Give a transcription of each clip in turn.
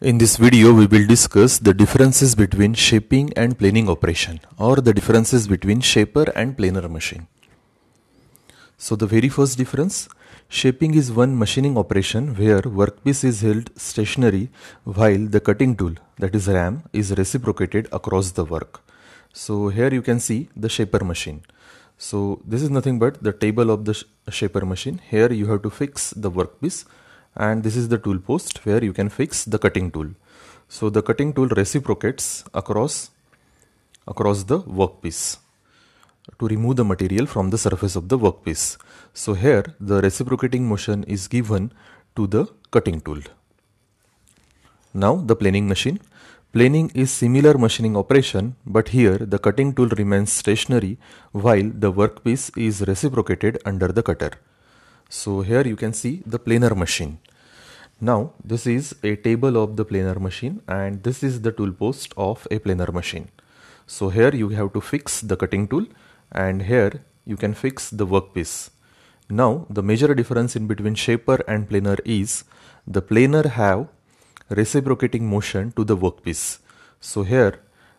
In this video, we will discuss the differences between shaping and planing operation or the differences between shaper and planer machine. So the very first difference, shaping is one machining operation where workpiece is held stationary while the cutting tool that is ram is reciprocated across the work. So here you can see the shaper machine. So this is nothing but the table of the shaper machine. Here you have to fix the workpiece and this is the tool post where you can fix the cutting tool so the cutting tool reciprocates across across the workpiece to remove the material from the surface of the workpiece so here the reciprocating motion is given to the cutting tool now the planing machine Planing is similar machining operation but here the cutting tool remains stationary while the workpiece is reciprocated under the cutter. So here you can see the planar machine. Now this is a table of the planar machine and this is the tool post of a planar machine. So here you have to fix the cutting tool and here you can fix the workpiece. Now the major difference in between shaper and planar is the planar have reciprocating motion to the workpiece. So here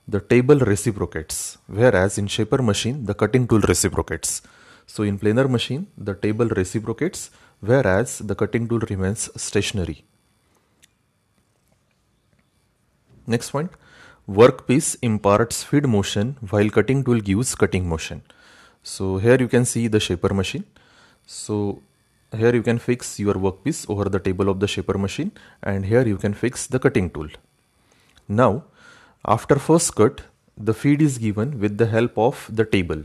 the table reciprocates whereas in shaper machine the cutting tool reciprocates. So in planar machine, the table reciprocates, whereas the cutting tool remains stationary. Next point, workpiece imparts feed motion while cutting tool gives cutting motion. So here you can see the shaper machine. So here you can fix your workpiece over the table of the shaper machine and here you can fix the cutting tool. Now after first cut the feed is given with the help of the table.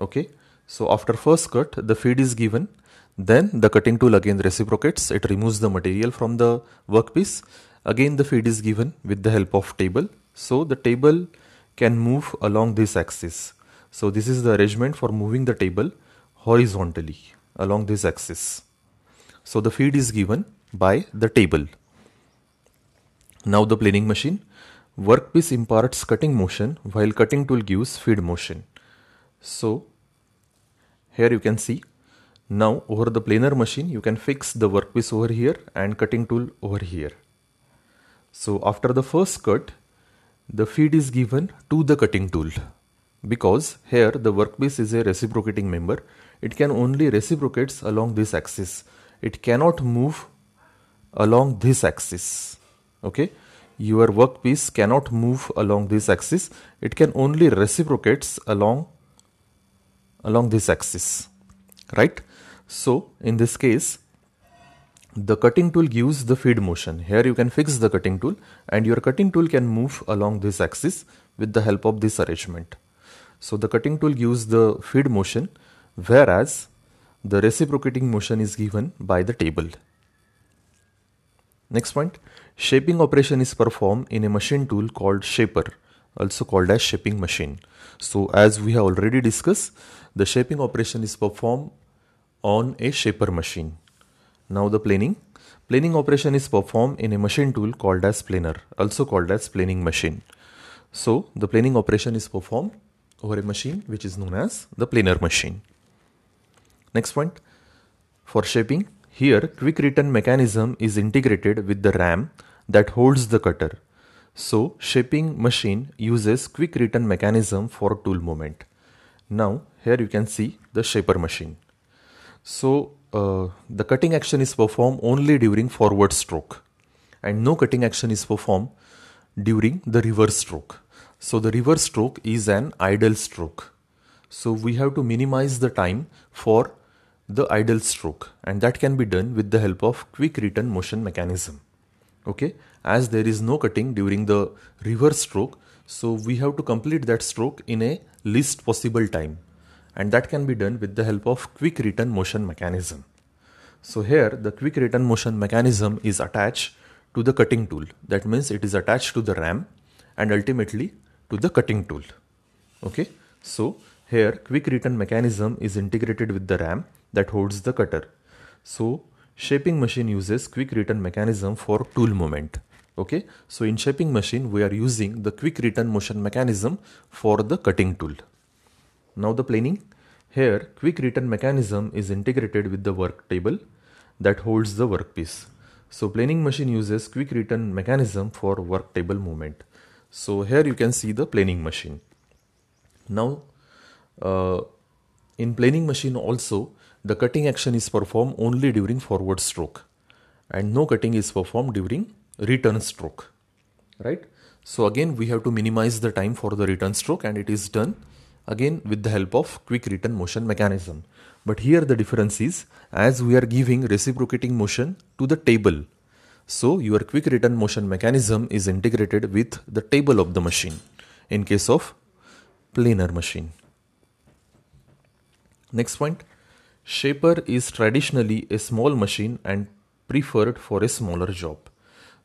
Okay. So after first cut, the feed is given. Then the cutting tool again reciprocates. It removes the material from the workpiece. Again the feed is given with the help of table. So the table can move along this axis. So this is the arrangement for moving the table horizontally along this axis. So the feed is given by the table. Now the planing machine. Workpiece imparts cutting motion while cutting tool gives feed motion. So here you can see now over the planar machine you can fix the workpiece over here and cutting tool over here so after the first cut the feed is given to the cutting tool because here the workpiece is a reciprocating member it can only reciprocates along this axis it cannot move along this axis okay your workpiece cannot move along this axis it can only reciprocates along along this axis right so in this case the cutting tool gives the feed motion here you can fix the cutting tool and your cutting tool can move along this axis with the help of this arrangement so the cutting tool gives the feed motion whereas the reciprocating motion is given by the table next point shaping operation is performed in a machine tool called shaper also called as shaping machine. So as we have already discussed, the shaping operation is performed on a shaper machine. Now the planing. Planing operation is performed in a machine tool called as planer, also called as planing machine. So the planing operation is performed over a machine which is known as the planer machine. Next point, for shaping, here quick return mechanism is integrated with the ram that holds the cutter so shaping machine uses quick return mechanism for tool movement. Now here you can see the shaper machine. So uh, the cutting action is performed only during forward stroke and no cutting action is performed during the reverse stroke. So the reverse stroke is an idle stroke. So we have to minimize the time for the idle stroke and that can be done with the help of quick return motion mechanism okay as there is no cutting during the reverse stroke so we have to complete that stroke in a least possible time and that can be done with the help of quick return motion mechanism so here the quick return motion mechanism is attached to the cutting tool that means it is attached to the ram and ultimately to the cutting tool okay so here quick return mechanism is integrated with the ram that holds the cutter so Shaping machine uses quick return mechanism for tool movement. Okay, so in shaping machine we are using the quick return motion mechanism for the cutting tool. Now the planing. Here quick return mechanism is integrated with the work table that holds the workpiece. So planing machine uses quick return mechanism for work table movement. So here you can see the planing machine. Now uh, in planing machine also the cutting action is performed only during forward stroke and no cutting is performed during return stroke right so again we have to minimize the time for the return stroke and it is done again with the help of quick return motion mechanism but here the difference is as we are giving reciprocating motion to the table so your quick return motion mechanism is integrated with the table of the machine in case of planar machine next point Shaper is traditionally a small machine and preferred for a smaller job.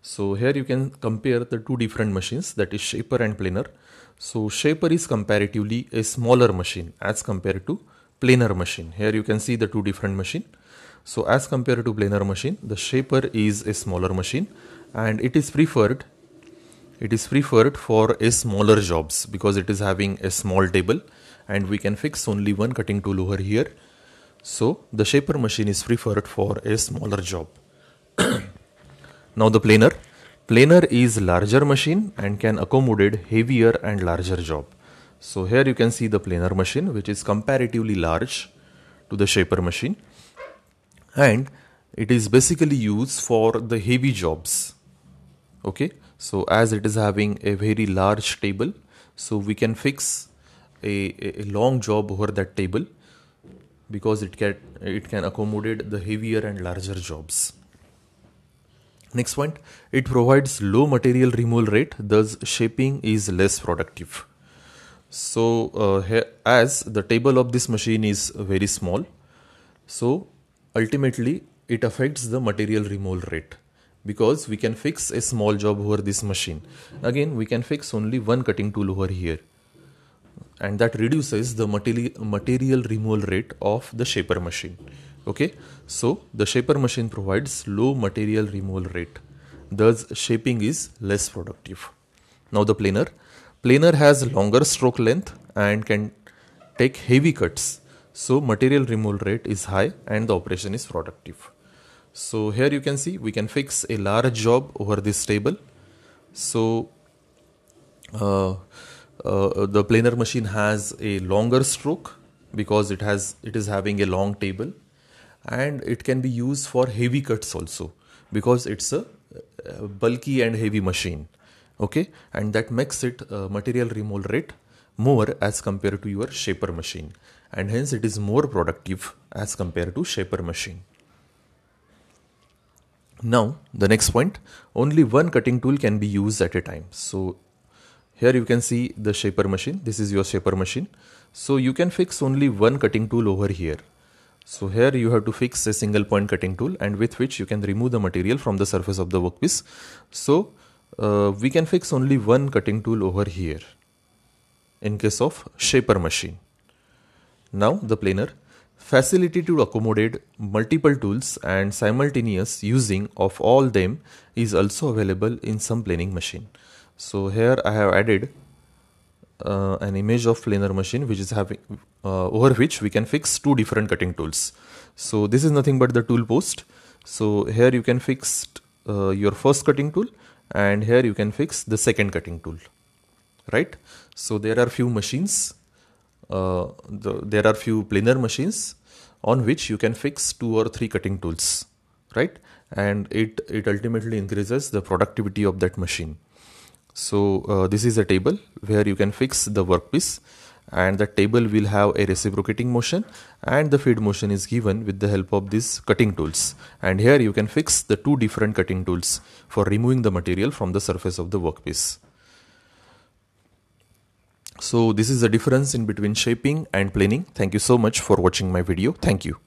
So here you can compare the two different machines that is Shaper and Planer. So Shaper is comparatively a smaller machine as compared to planar machine. Here you can see the two different machine. So as compared to planar machine, the Shaper is a smaller machine and it is preferred it is preferred for a smaller jobs because it is having a small table and we can fix only one cutting tool over here so the shaper machine is preferred for a smaller job. now the planer. Planer is larger machine and can accommodate heavier and larger job. So here you can see the planer machine which is comparatively large to the shaper machine and it is basically used for the heavy jobs. Okay, so as it is having a very large table so we can fix a, a long job over that table because it can it can accommodate the heavier and larger jobs. Next point, it provides low material removal rate, thus shaping is less productive. So uh, as the table of this machine is very small, so ultimately it affects the material removal rate because we can fix a small job over this machine. Again, we can fix only one cutting tool over here and that reduces the material, removal rate of the shaper machine. Okay, so the shaper machine provides low material removal rate, thus shaping is less productive. Now the planer. Planer has longer stroke length and can take heavy cuts, so material removal rate is high and the operation is productive. So here you can see we can fix a large job over this table. So uh, uh, the planer machine has a longer stroke because it has it is having a long table and it can be used for heavy cuts also because it's a uh, bulky and heavy machine okay and that makes it uh, material removal rate more as compared to your shaper machine and hence it is more productive as compared to shaper machine now the next point only one cutting tool can be used at a time so here you can see the shaper machine. This is your shaper machine. So you can fix only one cutting tool over here. So here you have to fix a single point cutting tool and with which you can remove the material from the surface of the workpiece. So uh, we can fix only one cutting tool over here in case of shaper machine. Now the planer facility to accommodate multiple tools and simultaneous using of all them is also available in some planing machine so here I have added uh, an image of planar machine which is having uh, over which we can fix two different cutting tools so this is nothing but the tool post so here you can fix uh, your first cutting tool and here you can fix the second cutting tool right so there are few machines uh, the, there are few planar machines on which you can fix two or three cutting tools right and it it ultimately increases the productivity of that machine so uh, this is a table where you can fix the workpiece and the table will have a reciprocating motion and the feed motion is given with the help of these cutting tools and here you can fix the two different cutting tools for removing the material from the surface of the workpiece. So this is the difference in between shaping and planing. Thank you so much for watching my video. Thank you.